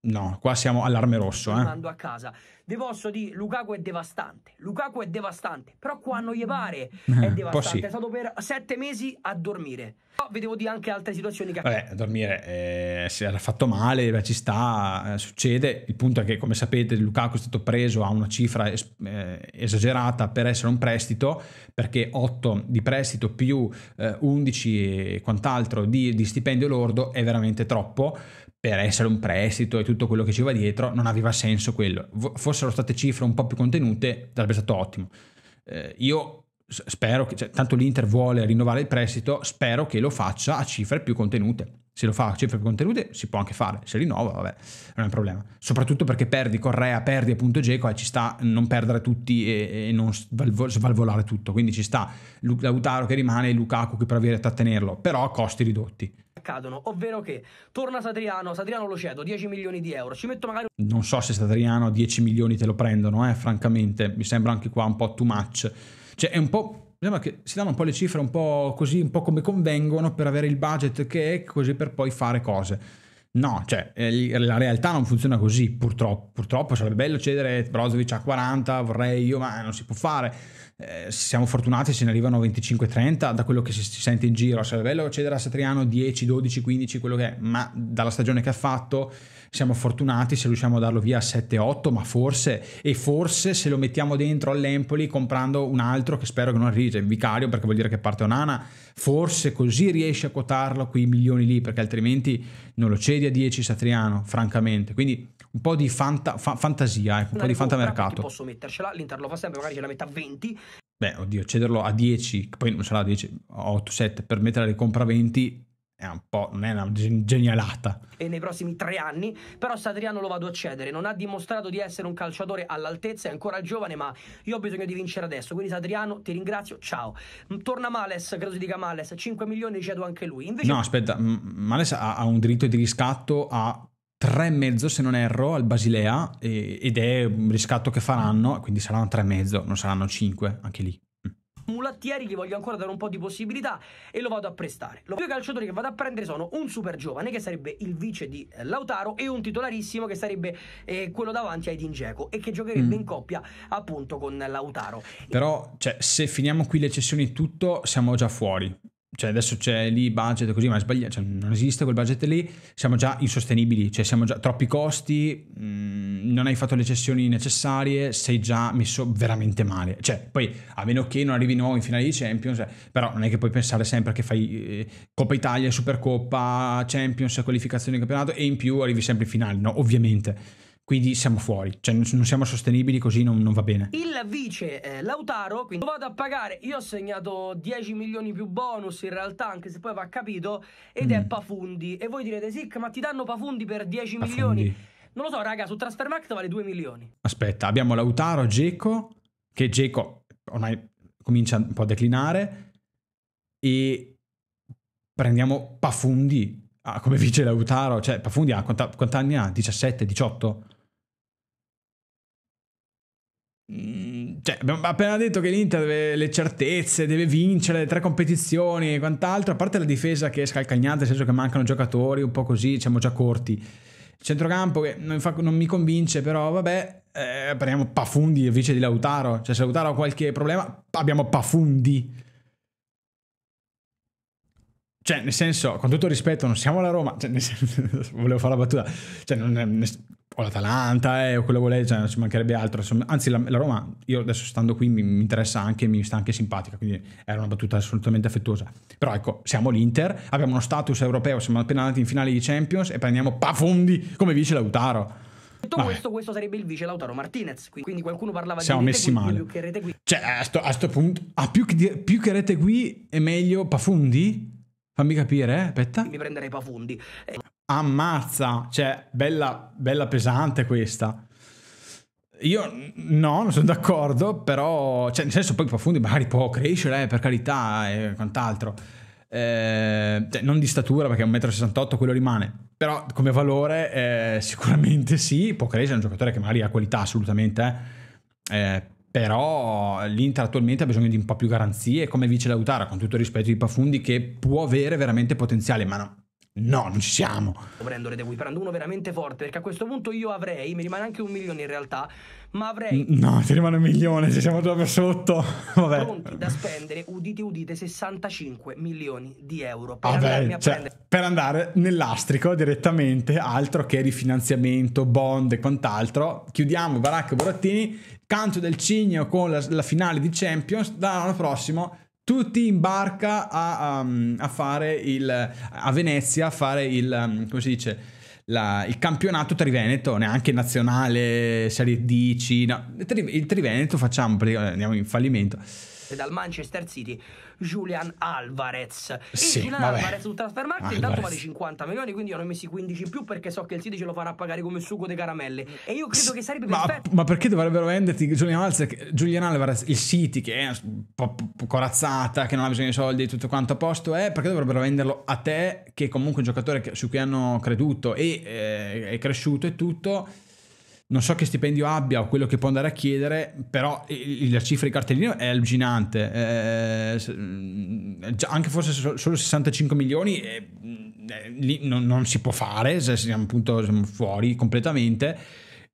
no, qua siamo allarme rosso. Eh. Tornando a casa, vi posso dire Lukaku è devastante Lukaku è devastante però qua non gli pare è eh, devastante sì. è stato per sette mesi a dormire però vedevo di anche altre situazioni che Vabbè, dormire eh, si era fatto male beh, ci sta eh, succede il punto è che come sapete Lukaku è stato preso a una cifra es- eh, esagerata per essere un prestito perché 8 di prestito più 11 eh, e quant'altro di, di stipendio lordo è veramente troppo per essere un prestito e tutto quello che ci va dietro, non aveva senso quello. Fossero state cifre un po' più contenute, sarebbe stato ottimo. Eh, io spero che, cioè, tanto l'Inter vuole rinnovare il prestito, spero che lo faccia a cifre più contenute. Se lo fa a cifre più contenute si può anche fare, se rinnova, vabbè, non è un problema. Soprattutto perché perdi Correa, perdi appunto Geco e ci sta non perdere tutti e, e non svalvolare tutto. Quindi ci sta Lautaro che rimane e Lukaku che proviene a trattenerlo, però a costi ridotti accadono, ovvero che torna Satriano, Satriano lo cedo, 10 milioni di euro, ci metto magari... Non so se Satriano 10 milioni te lo prendono, eh, francamente, mi sembra anche qua un po' too much, cioè è un po'... Sembra che si danno un po' le cifre un po' così, un po' come convengono per avere il budget che è, così per poi fare cose. No, cioè eh, la realtà non funziona così, purtroppo. Purtroppo sarebbe bello cedere Brozovic a 40, vorrei io, ma non si può fare eh, siamo fortunati se ne arrivano 25-30 da quello che si, si sente in giro, a livello accedere a Satriano 10, 12, 15, quello che è, ma dalla stagione che ha fatto siamo fortunati se riusciamo a darlo via a 7-8, ma forse, e forse se lo mettiamo dentro all'Empoli comprando un altro che spero che non arrivi, cioè Vicario perché vuol dire che parte Onana, forse così riesce a quotarlo quei milioni lì, perché altrimenti non lo cedi a 10 Satriano, francamente. Quindi un po' di fanta, fa, fantasia, ecco, un po' di fantamercato. Posso mettercela, l'Inter lo fa sempre, magari ce la metta a 20. Beh, oddio, cederlo a 10, poi non sarà a 10, 8, 7, per mettere le compra 20 è un po', non è una genialata. E nei prossimi tre anni, però Satriano lo vado a cedere, non ha dimostrato di essere un calciatore all'altezza, è ancora giovane, ma io ho bisogno di vincere adesso, quindi Satriano ti ringrazio, ciao. Mm, torna Males, credo si dica Males, 5 milioni cedo anche lui. Invece... No, aspetta, Males ha, ha un diritto di riscatto a 3,5 se non erro al Basilea e, ed è un riscatto che faranno, quindi saranno 3,5, non saranno 5 anche lì mulattieri gli voglio ancora dare un po' di possibilità e lo vado a prestare. I due calciatori che vado a prendere sono un super giovane che sarebbe il vice di eh, Lautaro e un titolarissimo che sarebbe eh, quello davanti ai Dingeco e che giocherebbe mm. in coppia appunto con Lautaro. Però cioè, se finiamo qui le cessioni tutto siamo già fuori cioè adesso c'è lì budget così, ma sbaglia, cioè non esiste quel budget lì, siamo già insostenibili, cioè siamo già troppi costi, mh, mm, non hai fatto le cessioni necessarie, sei già messo veramente male. Cioè, poi a meno che non arrivi nuovo in finale di Champions, però non è che puoi pensare sempre che fai eh, Coppa Italia, Supercoppa, Champions, qualificazione di campionato e in più arrivi sempre in finale, no, ovviamente. Quindi siamo fuori, cioè non siamo sostenibili così, non, non va bene. Il vice eh, Lautaro, quindi vado a pagare, io ho segnato 10 milioni più bonus in realtà, anche se poi va capito, ed mm. è Pafundi. E voi direte, sì, ma ti danno Pafundi per 10 Pafundi. milioni? Non lo so, raga, su Transfermarkt vale 2 milioni. Aspetta, abbiamo Lautaro, Geco, che Geco ormai comincia un po' a declinare, e prendiamo Pafundi, ah, come vice *laughs* Lautaro, cioè Pafundi ha ah, quanti anni ha? 17, 18? Mm, cioè, abbiamo appena detto che l'Inter deve le certezze, deve vincere tre competizioni e quant'altro, a parte la difesa che è scalcagnata, nel senso che mancano giocatori un po' così, siamo già corti. Centrocampo che non, fa, non mi convince, però vabbè, eh, prendiamo Pafundi, vice di Lautaro. Cioè, se Lautaro ha qualche problema, abbiamo Pafundi. Cioè, nel senso, con tutto rispetto, non siamo la Roma. Cioè, nel senso, *laughs* volevo fare la battuta. Cioè, non è, o l'Atalanta eh, o quello che volete, cioè, non ci mancherebbe altro. Insomma, anzi, la, la, Roma, io adesso stando qui, mi, mi, interessa anche, mi sta anche simpatica. Quindi era una battuta assolutamente affettuosa. Però ecco, siamo l'Inter, abbiamo uno status europeo, siamo appena andati in finale di Champions e prendiamo pafondi come vice Lautaro. Detto questo, questo sarebbe il vice Lautaro Martinez. Quindi qualcuno parlava Siamo di rete messi qui, male. più che rete qui. Cioè, a sto, a sto punto, ah, più, che, più che rete qui è meglio pafondi? Fammi capire, eh? aspetta. Mi prenderei pafundi. Eh, Ammazza, cioè, bella, bella pesante questa. Io no, non sono d'accordo, però, cioè, nel senso, poi profondi magari può crescere, eh, per carità, e quant'altro. Eh, cioè, non di statura, perché è 1,68 m quello rimane, però come valore eh, sicuramente sì, può crescere, è un giocatore che magari ha qualità assolutamente, eh, eh però l'Inter attualmente ha bisogno di un po' più garanzie come vice Lautara con tutto il rispetto di Pafundi che può avere veramente potenziale ma no, no non ci siamo Brandon De prendo uno veramente forte perché a questo punto io avrei mi rimane anche un milione in realtà ma avrei no ti rimane un milione ci siamo proprio sotto *laughs* Vabbè. pronti da spendere udite udite 65 milioni di euro per, Vabbè, cioè, prendere... per andare nell'astrico direttamente altro che rifinanziamento bond e quant'altro chiudiamo Baracco e Borattini canto del cigno con la, la finale di Champions, dall'anno prossimo tutti in barca a, um, a, fare il a Venezia a fare il um, come si dice la, il campionato Triveneto neanche nazionale Serie D C il Triveneto facciamo eh, andiamo in fallimento dal Manchester City Julian Alvarez. Sì, e Julian vabbè. Alvarez su Transfermarkt intanto vale 50 milioni, quindi io ne ho messi 15 in più perché so che il City ce lo farà pagare come sugo di caramelle. E io credo sì, che sarebbe ma, perfetto. Ma perché dovrebbero venderti Julian Alvarez, Julian Alvarez, il City che è un po' corazzata, che non ha bisogno di soldi e tutto quanto a posto è, eh, perché dovrebbero venderlo a te che comunque è un giocatore su cui hanno creduto e eh, è cresciuto e tutto non so che stipendio abbia o quello che può andare a chiedere, però la cifra di cartellino è allucinante. Eh, mm, anche forse solo 65 milioni eh, mm, eh, non, non, si può fare, se siamo appunto siamo fuori completamente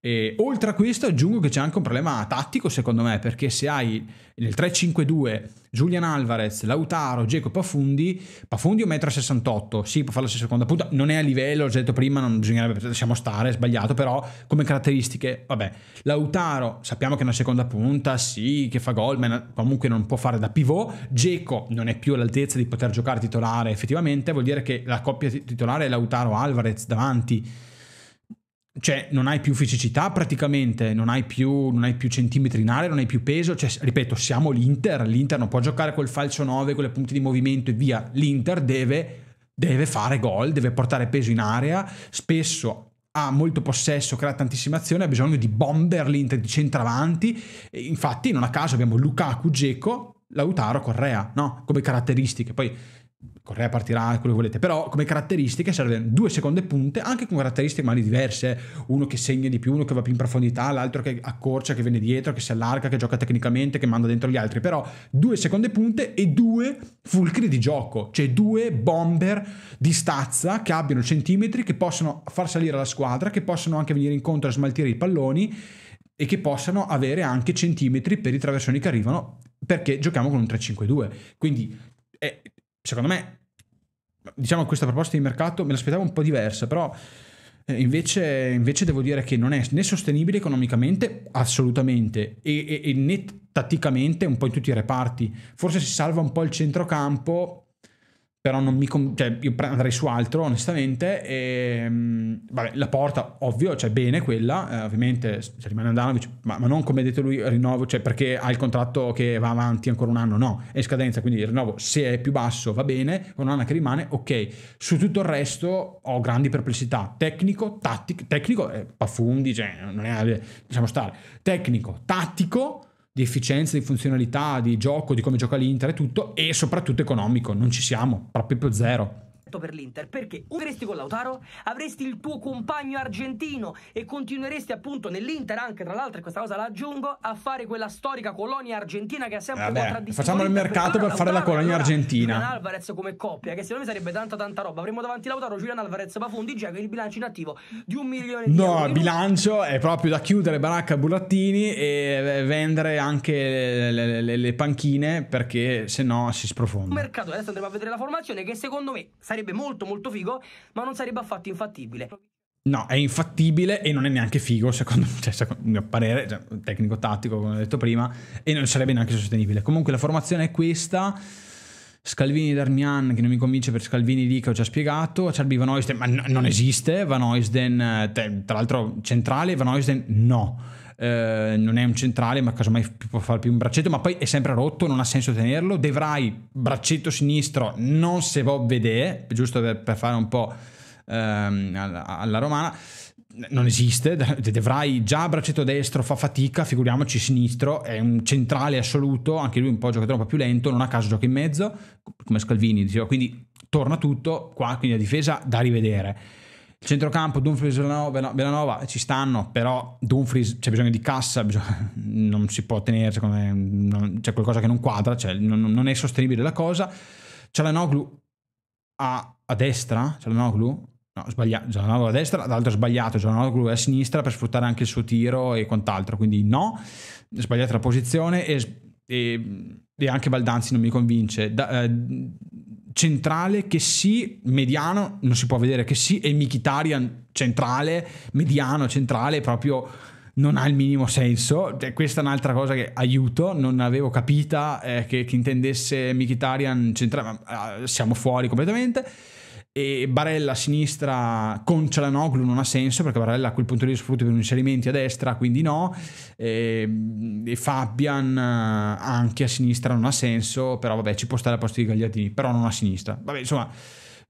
e oltre a questo aggiungo che c'è anche un problema tattico secondo me, perché se hai nel 3-5-2 Julian Alvarez, Lautaro, Geco, Pafundi, Pafundi è 1,68 m, sì può fare la seconda punta, non è a livello, ho già detto prima, non bisognerebbe, lasciamo stare, è sbagliato, però come caratteristiche, vabbè, Lautaro sappiamo che è una seconda punta, sì, che fa gol, ma comunque non può fare da pivot, Geco non è più all'altezza di poter giocare titolare effettivamente, vuol dire che la coppia titolare è Lautaro-Alvarez davanti cioè non hai più fisicità praticamente, non hai più, non hai più centimetri in aria, non hai più peso, cioè, ripeto, siamo l'Inter, l'Inter non può giocare col falso 9, con le punte di movimento e via, l'Inter deve, deve fare gol, deve portare peso in area, spesso ha molto possesso, crea tantissima azione, ha bisogno di bomber l'Inter, di centravanti, e infatti non a caso abbiamo Lukaku, Dzeko, Lautaro, Correa, no? come caratteristiche, poi Correa partirà, quello che volete, però come caratteristiche servono due seconde punte, anche con caratteristiche magari diverse, uno che segna di più, uno che va più in profondità, l'altro che accorcia, che viene dietro, che si allarga, che gioca tecnicamente, che manda dentro gli altri, però due seconde punte e due fulcri di gioco, cioè due bomber di stazza che abbiano centimetri, che possono far salire la squadra, che possono anche venire incontro a smaltire i palloni e che possano avere anche centimetri per i traversoni che arrivano perché giochiamo con un 3-5-2. Quindi è eh, secondo me, diciamo questa proposta di mercato me l'aspettavo un po' diversa, però eh, invece, invece devo dire che non è né sostenibile economicamente, assolutamente, e, e, e né tatticamente un po' in tutti i reparti. Forse si salva un po' il centrocampo però non mi com- cioè, io andrei su altro onestamente e, mm, vabbè, la porta ovvio cioè bene quella eh, ovviamente se rimane Andanovic ma, ma, non come ha detto lui rinnovo cioè perché ha il contratto che va avanti ancora un anno no è in scadenza quindi il rinnovo se è più basso va bene con un anno che rimane ok su tutto il resto ho grandi perplessità tecnico tattico tecnico è eh, Paffundi cioè non è diciamo stare tecnico tattico di efficienza, di funzionalità, di gioco, di come gioca l'Inter e tutto, e soprattutto economico, non ci siamo, proprio zero perfetto per l'Inter perché o con Lautaro, avresti il tuo compagno argentino e continueresti appunto nell'Inter anche tra l'altro e questa cosa la aggiungo a fare quella storica colonia argentina che ha sempre Vabbè, eh contraddistinto facciamo il mercato per, per fare Lautaro, la colonia argentina Julian Alvarez come coppia che secondo me sarebbe tanta tanta roba avremmo davanti Lautaro, Giuliano Alvarez, Pafundi, Dzeko il bilancio in attivo di un milione di no, euro no bilancio è proprio da chiudere baracca burattini e vendere anche le, le, le, le panchine perché se no si sprofonda un mercato adesso andremo a vedere la formazione che secondo me sarebbe sarebbe molto molto figo, ma non sarebbe affatto infattibile. No, è infattibile e non è neanche figo, secondo, *laughs* cioè, secondo il mio parere, cioè, tecnico-tattico, come ho detto prima, e non sarebbe neanche sostenibile. Comunque la formazione è questa. Scalvini Darmian, che non mi convince per Scalvini lì che ho già spiegato, Acerbi cioè, Van Oisden, ma no, non esiste, Van Oisden, eh, tra l'altro centrale, Van Oisden no. Eh, non è un centrale ma casomai può fare più un braccetto ma poi è sempre rotto non ha senso tenerlo Devrai braccetto sinistro non se può vedere giusto per, per fare un po' ehm, alla, alla romana non esiste, Devrai già braccetto destro fa fatica, figuriamoci sinistro, è un centrale assoluto, anche lui un po' giocatore un po' più lento, non a caso gioca in mezzo, come Scalvini diceva, quindi torna tutto qua, quindi la difesa da rivedere. Centrocampo, Dumfries, Velanova ci stanno, però Dumfries c'è bisogno di cassa, bisogna, *laughs* non si può tenere, secondo me non, c'è qualcosa che non quadra, cioè, non, non, è sostenibile la cosa. Cialanoglu a, a destra, Cialanoglu No, sbagliato, Giananoglu a destra, l'altro è sbagliato, Giananoglu a sinistra per sfruttare anche il suo tiro e quant'altro, quindi no, sbagliata la posizione e, e, e anche Baldanzi non mi convince. Da, eh, centrale che sì, mediano, non si può vedere che sì, e Mikitarian centrale, mediano, centrale, proprio non ha il minimo senso. Questa è un'altra cosa che aiuto, non avevo capita eh, che, che, intendesse Mikitarian centrale, ma ah, siamo fuori completamente e Barella a sinistra con Cialanoglu non ha senso perché Barella a quel punto lì sfrutta per un inserimento a destra quindi no e, ehm, e, Fabian eh, anche a sinistra non ha senso però vabbè ci può stare a posto di Gagliardini però non a sinistra vabbè insomma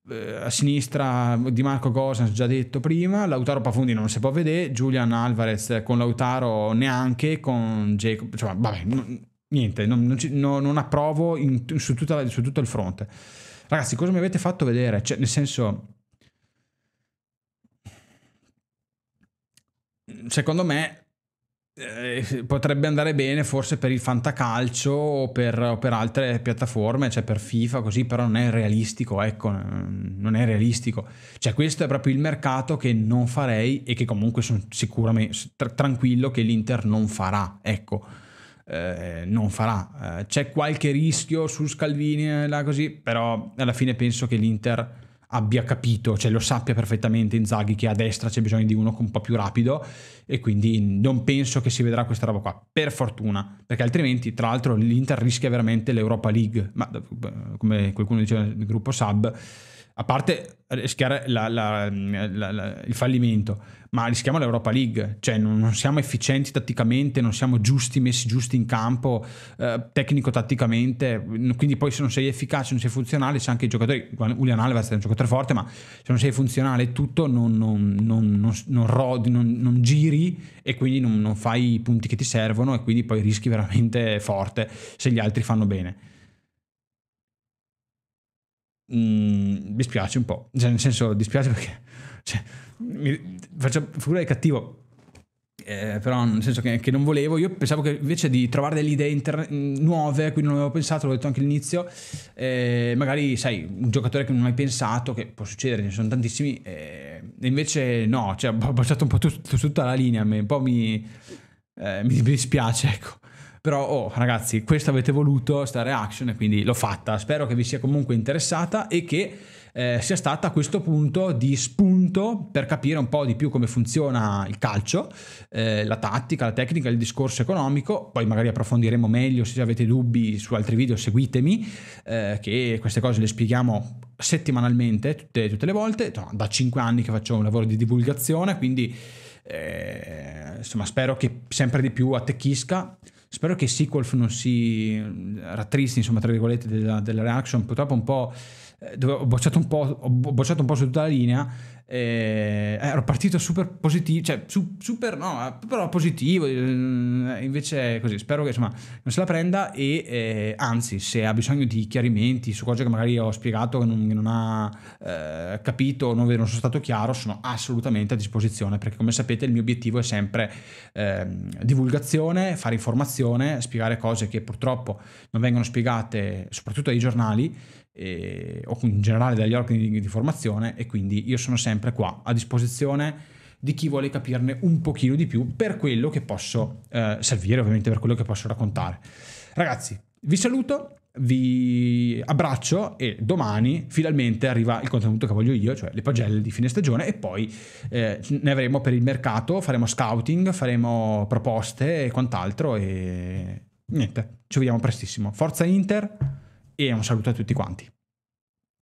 eh, a sinistra Di Marco Gosens già detto prima Lautaro Pafundi non si può vedere Julian Alvarez con Lautaro neanche con Jacob insomma vabbè n- niente non, non, ci, no, non approvo in, su, tutta, su tutto il fronte Ragazzi, cosa mi avete fatto vedere? Cioè, nel senso... Secondo me eh, potrebbe andare bene forse per il fantacalcio o per, o per, altre piattaforme, cioè per FIFA così, però non è realistico, ecco, non è realistico. Cioè questo è proprio il mercato che non farei e che comunque sono sicuramente tra- tranquillo che l'Inter non farà, ecco eh, non farà. Eh, c'è qualche rischio su Scalvini, eh, là così, però alla fine penso che l'Inter abbia capito, cioè lo sappia perfettamente Inzaghi che a destra c'è bisogno di uno un po' più rapido e quindi non penso che si vedrà questa roba qua, per fortuna, perché altrimenti tra l'altro l'Inter rischia veramente l'Europa League, ma eh, come qualcuno diceva nel gruppo sub, a parte rischiare la, la, la, il fallimento, ma rischiamo l'Europa League, cioè non, non, siamo efficienti tatticamente, non siamo giusti, messi giusti in campo, eh, tecnico-tatticamente, quindi poi se non sei efficace, non sei funzionale, c'è anche i giocatori, Julian Alves è un giocatore forte, ma se non sei funzionale tutto non, non, non rodi, non, giri e quindi non fai i punti che ti servono e quindi poi rischi veramente forte se gli altri fanno bene mh, mm, dispiace un po', cioè, nel senso dispiace perché *laughs* cioè, mi, faccio figura di cattivo. Eh, però nel senso che, che, non volevo io pensavo che invece di trovare delle idee inter- nuove quindi non avevo pensato l'ho detto anche all'inizio eh, magari sai un giocatore che non hai pensato che può succedere ne sono tantissimi eh, invece no cioè ho baciato un po' tut- tutta la linea un po' mi, eh, mi dispiace ecco però, oh, ragazzi, questo avete voluto, sta reaction, e quindi l'ho fatta. Spero che vi sia comunque interessata e che eh, sia stata a questo punto di spunto per capire un po' di più come funziona il calcio, eh, la tattica, la tecnica, il discorso economico. Poi magari approfondiremo meglio se avete dubbi su altri video, seguitemi, eh, che queste cose le spieghiamo settimanalmente, tutte, tutte le volte. Da 5 anni che faccio un lavoro di divulgazione, quindi eh, insomma spero che sempre di più attecchisca Spero che Sequel non si eh, rattristi, insomma, tra virgolette, della, della reaction. Purtroppo un po' eh, dove ho bocciato un po', ho bocciato un po' su tutta la linea eh, ero partito super positivo, cioè su, super no, però positivo. Eh, invece così, spero che insomma non se la prenda e eh, anzi se ha bisogno di chiarimenti su cose che magari ho spiegato che non, non ha eh, capito, non, non, sono stato chiaro, sono assolutamente a disposizione perché come sapete il mio obiettivo è sempre ehm, divulgazione, fare informazione, spiegare cose che purtroppo non vengono spiegate soprattutto ai giornali e, eh, o in generale dagli organi di, di formazione e quindi io sono sempre qua a disposizione di chi vuole capirne un pochino di più per quello che posso eh, servire, ovviamente per quello che posso raccontare. Ragazzi, vi saluto, vi abbraccio e domani finalmente arriva il contenuto che voglio io, cioè le pagelle di fine stagione e poi eh, ne avremo per il mercato, faremo scouting, faremo proposte e quant'altro e niente, ci vediamo prestissimo. Forza Inter! e un saluto a tutti quanti.